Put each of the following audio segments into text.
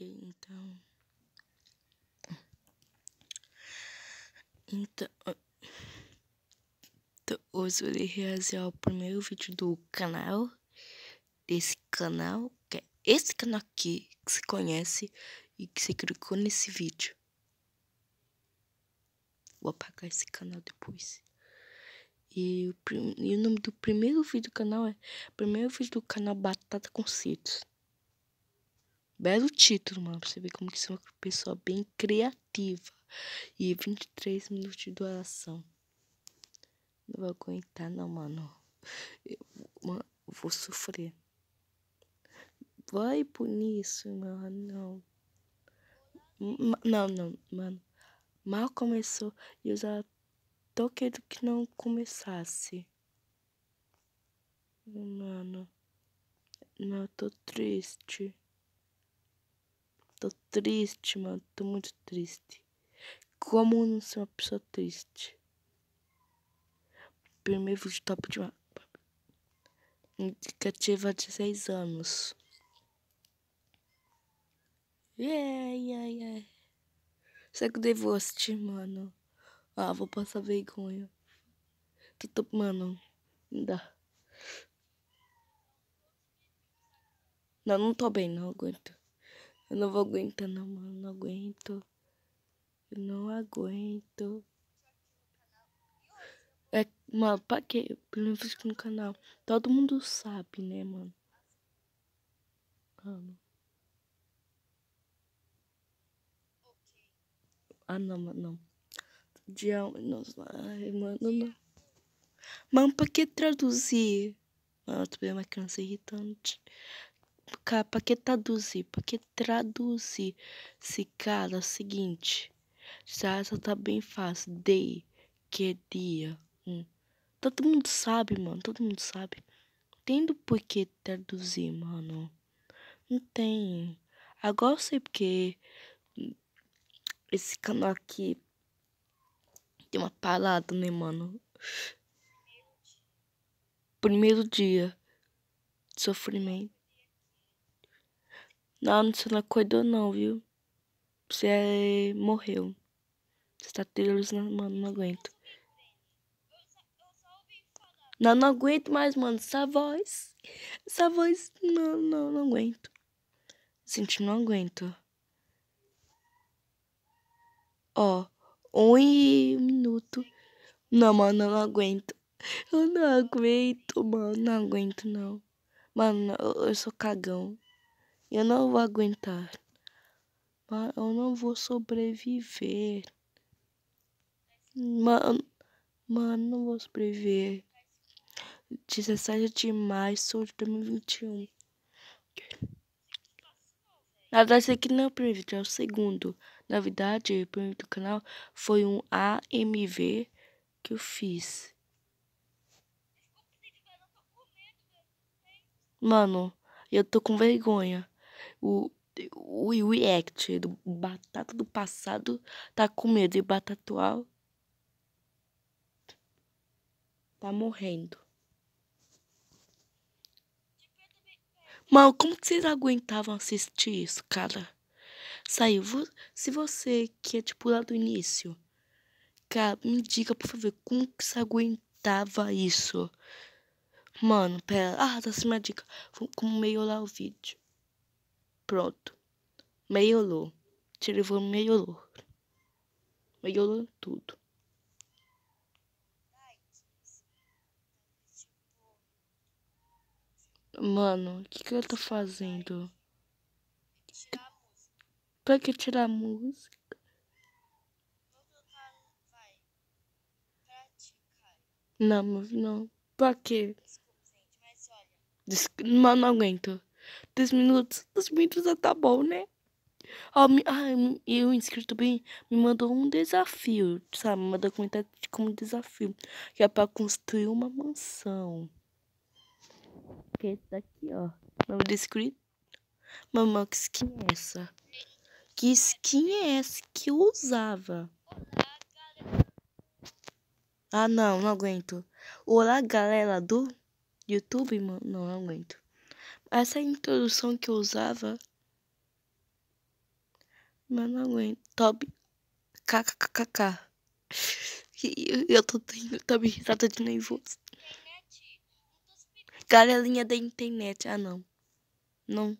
Então. Então, então. hoje eu irei reagir o primeiro vídeo do canal. Desse canal, que é esse canal aqui que se conhece e que se clicou nesse vídeo. Vou apagar esse canal depois. E o, e o nome do primeiro vídeo do canal é Primeiro vídeo do canal Batata com Citos. Belo título, mano, pra você ver como que sou é uma pessoa bem criativa. E 23 minutos de duração. Não vou aguentar, não, mano. Eu, mano, vou sofrer. Vai por isso, mano. Não. não, não, mano. Mal começou e eu já tô querendo que não começasse. Mano. Não, eu tô triste. Tô triste, mano. Tô muito triste. Como não ser uma pessoa triste? Primeiro vídeo top de uma. Indicativa 16 anos. Yeah, yeah, yeah. Será que eu devo assistir, mano? Ah, vou passar vergonha. Tô, tô, mano, não dá. Não, não tô bem, não aguento. Eu não vou aguentar, não, mano. Não aguento. Eu não aguento. É, mano, pra que Pelo menos no canal. Todo mundo sabe, né, mano? Mano. Ah, não, mano, não. Dia. Nossa, ai, mano, não. Mano, pra que traduzir? Mano, tu vê uma criança irritante. Cara, pra que traduzir? Pra que traduzir? Se, cara, é o seguinte. Já, já tá bem fácil. Day, que dia. Hum. Todo mundo sabe, mano. Todo mundo sabe. Entendo por que traduzir, mano. Não tem. Agora eu sei porque esse canal aqui tem uma parada, né, mano? Primeiro dia. Sofrimento. Não, você não acordou não, viu? Você é, morreu. Você tá teorizando, mano, não aguento. Não, não aguento mais, mano, essa voz. Essa voz, não, não, não aguento. Gente, não aguento. Ó, um e um minuto. Não, mano, eu não aguento. Eu não aguento, mano, não aguento, não. Mano, eu, eu sou cagão. Eu não vou aguentar. Eu não vou sobreviver. Mano, mano, não vou sobreviver. 17 de março de 2021. Na verdade, isso aqui não é o primeiro vídeo, é o segundo. Na verdade, o primeiro do canal foi um AMV que eu fiz. Mano, eu tô com vergonha. O, o react do batata do passado tá com medo e batata atual tá morrendo. Mal, como que vocês aguentavam assistir isso, cara? Saiu. Se você que é tipo lá do início, cara, me diga, por favor, como que você aguentava isso? Mano, pera. Ah, tá uma dica. Como meio lá o vídeo. Pronto. Melhorou. Te levou melhorou. Melhorou tudo. Mano, o que que ela tá fazendo? Pra que tirar a música? Não, não. Pra quê? Desculpa, gente, mas olha. Mano, não aguento. 10 minutos. 10 minutos já tá bom, né? Ah, e o inscrito bem me mandou um desafio, sabe? me comentário de como desafio. Que é pra construir uma mansão. Que é aqui ó. nome do inscrito. Mamãe, que skin é essa? Que skin é essa que eu usava? Ah, não, não aguento. Olá, galera do YouTube, mano. Não, não aguento. Essa introdução que eu usava. Mano, aguento. Top. KKKK. eu tô, tô me risada de nervoso. Galerinha da internet. Ah, não. Não.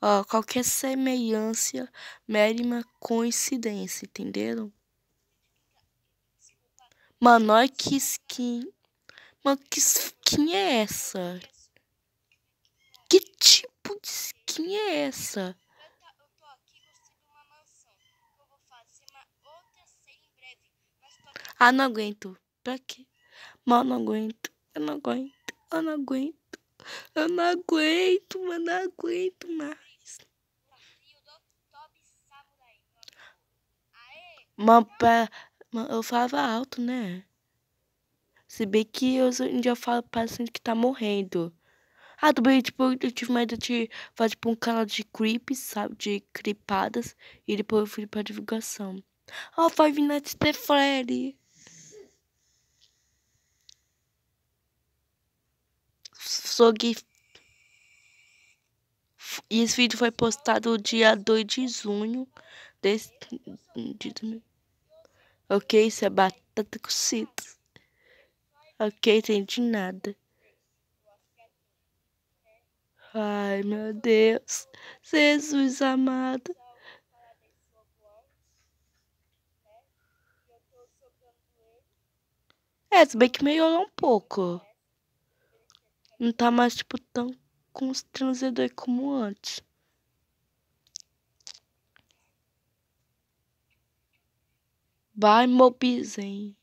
Ó, qualquer semelhança, mérima coincidência, entenderam? Mano, olha que skin. Mano, que skin é essa? Que tipo de skin é essa? Ah, não aguento. Pra quê? Mal não aguento. Eu não aguento. Eu não aguento. Eu não aguento, mano. Não aguento mais. Mano, então pra... Mano, eu falava alto, né? Se bem que eu, um dia eu falo parecendo que tá morrendo. Ah, também, tipo, eu tive ideia de fazer, tipo, um canal de creeps, sabe? De creepadas. E depois eu fui pra divulgação. Oh, ah, Five Nights at Freddy. Sou gif. E esse vídeo foi postado dia 2 de junho desse, Ok, isso é batata cocida. Ok, entendi nada. Ai, meu Deus. Jesus amado. É, se bem que melhorou um pouco. Não tá mais, tipo, tão constrangedor como antes. Vai, Mobizen.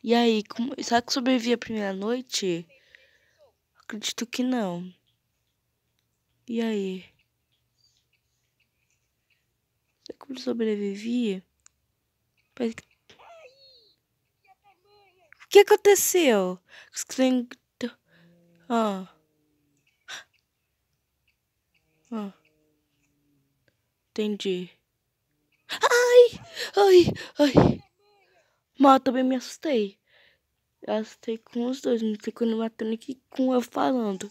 E aí, como, será que sobrevivi a primeira noite? Acredito que não. E aí? Será que eu sobrevivi? Parece que... O que aconteceu? Ah. Ah. Entendi. Ai! Ai! Ai! Mas eu também me assustei. Eu assustei com os dois, não sei quando matando aqui com eu falando.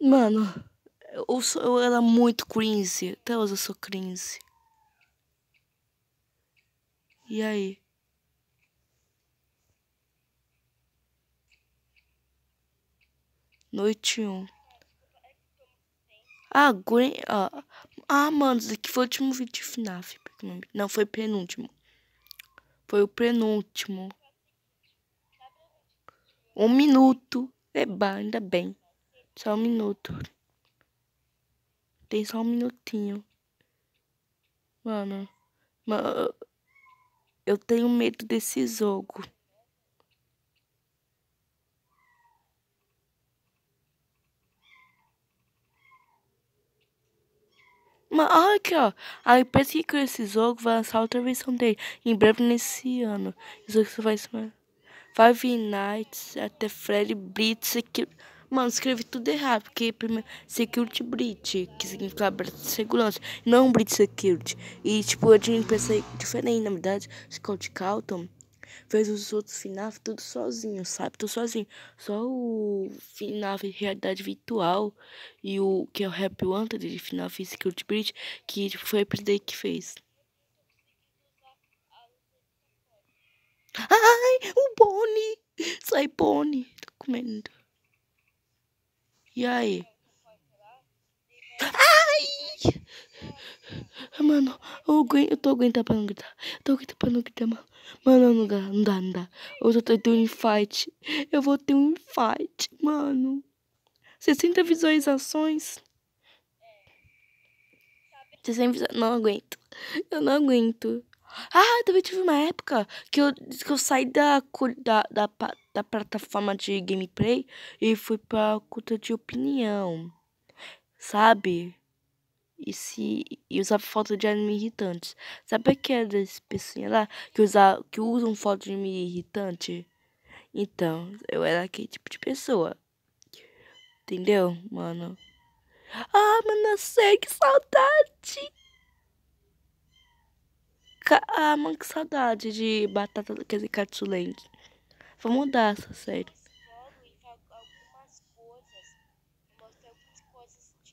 Mano, eu, sou, eu era muito cringe. Até hoje eu sou cringe. E aí? Noite 1. Um. Ah, Green. Ah, ah, mano, isso aqui foi o último vídeo de FNAF. Não, foi penúltimo. Foi o penúltimo. Um minuto. Eba, é ainda bem. Só um minuto. Tem só um minutinho. Mano, mano eu tenho medo desse jogo. Uma, olha aqui, ó. A empresa que criou esse jogo vai lançar outra versão dele. Em breve nesse ano. isso aqui você vai ser. Five Nights até Freddy Blitz. Que... Mano, escrevi tudo errado. Porque primeiro. Security Blitz. Que significa segurança. Não Blitz Security. E tipo, eu tinha uma empresa diferente, na verdade. Scott Calton fez os outros FNAF tudo sozinho, sabe? Tudo sozinho. Só o FNAF Realidade Virtual e o que é o Happy Wanted tá de FNAF Security Bridge, que tipo, foi o Presidente que fez. Ai, o Bonnie! Sai, Bonnie! Tô comendo. E aí? Mano, eu, aguento, eu tô aguentando pra não gritar. Eu tô aguentando pra não gritar, mano. Mano, não dá, não dá, não dá. Hoje eu tô tendo um infight. Eu vou ter um infight, mano. 60 visualizações. 60 Não aguento. Eu não aguento. Ah, também tive uma época que eu, que eu saí da, da, da, da plataforma de gameplay e fui pra culta de opinião. Sabe? e se e usar foto de anime irritantes. Sabe aquelas é pessoas lá que, usa, que usam foto de anime irritante? Então, eu era aquele tipo de pessoa. Entendeu, mano? Ah, mano, eu sei que saudade! Ca ah, mano, que saudade de batata, quer dizer, catsulente. Vou mudar essa série.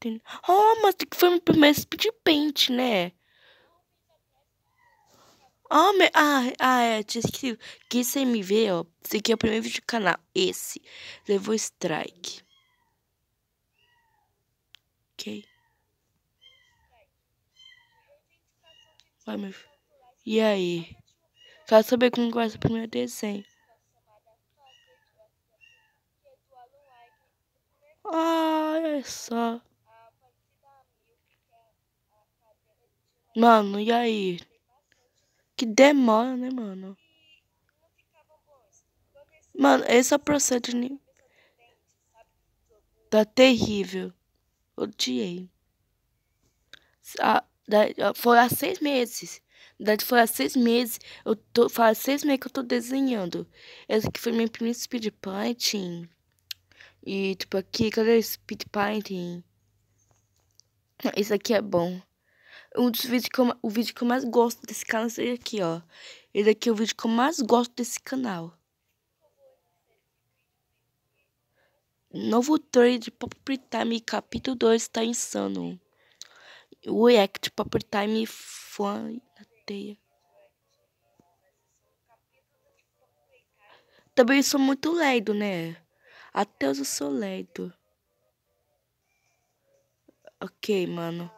Tem... Oh, mas foi meu primeiro speed paint, né? Oh, ah, meu... Ah, ah, é, tinha esquecido. Que você me vê, ó. Esse aqui é o primeiro vídeo do canal. Esse. Levou strike. Ok. Vai, meu E aí? Quero saber como vai ser o primeiro desenho. ah Olha só. Mano, e aí? Que demora, né, mano? Mano, esse é procedimento tá terrível. Odiei. ah da, ah, foi há seis meses. Na verdade, foi há seis meses. Eu tô, faz seis meses que eu tô desenhando. esse aqui foi meu primeiro speed painting. E tipo aqui, cadê o speed painting? Isso aqui é bom um dos vídeos que eu, o vídeo que eu mais gosto desse canal é seria aqui, ó. Esse aqui é o vídeo que eu mais gosto desse canal. Novo trailer de Popper Time capítulo 2 está insano. O react Popper Time foi na teia. Também sou muito leido, né? Até eu sou leido. Ok, mano.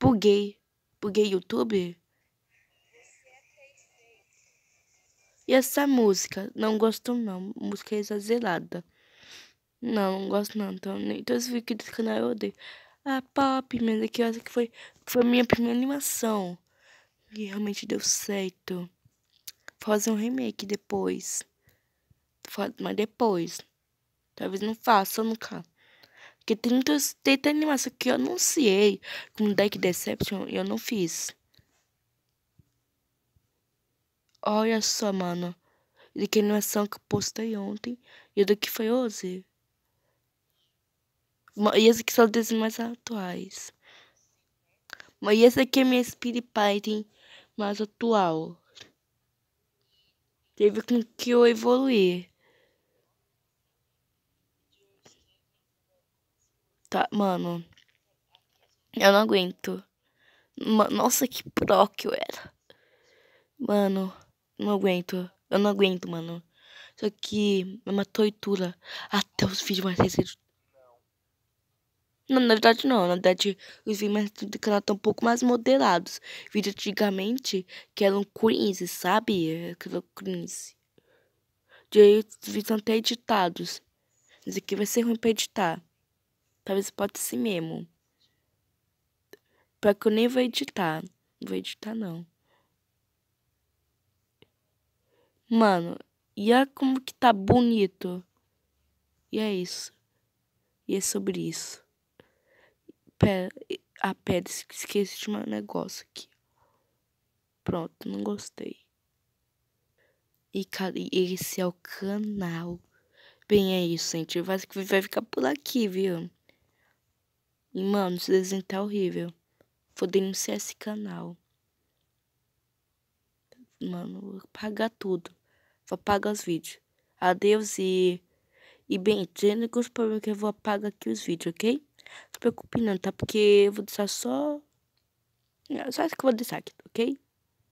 Buguei. Buguei YouTube? E essa música? Não gosto não. Música exagerada. Não, não gosto não. Então, nem todos os vídeos do canal eu odeio. A pop, mesmo que eu acho que foi, foi minha primeira animação. E realmente deu certo. Fazer um remake depois. Mas depois. Talvez não faça nunca. Que tem muitas, tem, animação que eu anunciei com Deck Deception e eu não fiz. Olha só, mano. De que animação que eu postei ontem e o daqui foi hoje. E esse aqui são os mais atuais. Mas esse aqui é minha Speed Python mais atual. Teve com que eu evoluir. tá? Mano, eu não aguento. nossa, que pró que eu era. Mano, não aguento. Eu não aguento, mano. Isso aqui é uma tortura. Até os vídeos mais recentes. Não, na verdade não. Na verdade, os vídeos mais recentes do canal estão um pouco mais moderados. Vídeos antigamente que eram cringe, sabe? Aquilo eram cringe. De aí os vídeos estão até editados. mas aqui vai ser ruim pra editar. Talvez pode ser mesmo. Pra que eu nem vou editar. Não vou editar, não. Mano, e olha como que tá bonito. E é isso. E é sobre isso. Pera, a ah, pera, esqueci de um negócio aqui. Pronto, não gostei. E, esse é o canal. Bem, é isso, gente. vai ficar por aqui, viu? E, mano, esse desenho tá horrível. Vou denunciar esse canal. Mano, vou apagar tudo. Vou apagar os vídeos. Adeus e... E bem, tendo os problemas que eu vou apagar aqui os vídeos, ok? Não se preocupe não, tá? Porque eu vou deixar só... Só isso que eu vou deixar aqui, ok?